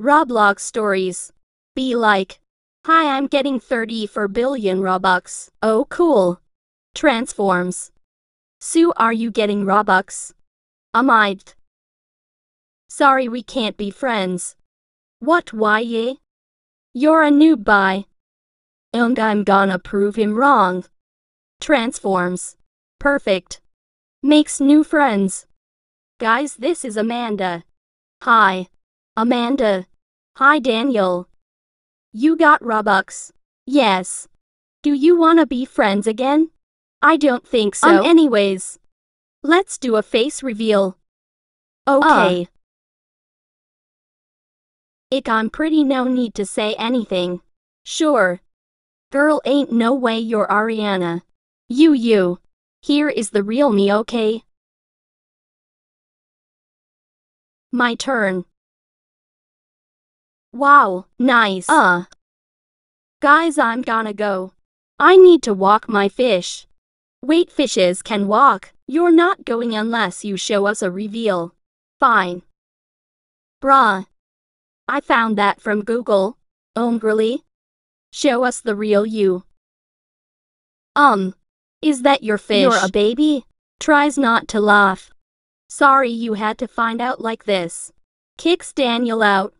Roblox stories. Be like, hi, I'm getting 30 for billion Robux. Oh, cool. Transforms. Sue, are you getting Robux? Am I? Sorry, we can't be friends. What, why, ye? You're a noob, bye. And I'm gonna prove him wrong. Transforms. Perfect. Makes new friends. Guys, this is Amanda. Hi. Amanda. Hi Daniel. You got Robux. Yes. Do you wanna be friends again? I don't think so. Um, anyways. Let's do a face reveal. Okay. Uh, Ick I'm pretty no need to say anything. Sure. Girl ain't no way you're Ariana. You you. Here is the real me okay? My turn. Wow, nice. Uh. Guys, I'm gonna go. I need to walk my fish. Wait, fishes can walk. You're not going unless you show us a reveal. Fine. Bruh. I found that from Google. Omgrily. Show us the real you. Um. Is that your fish? You're a baby? Tries not to laugh. Sorry you had to find out like this. Kicks Daniel out.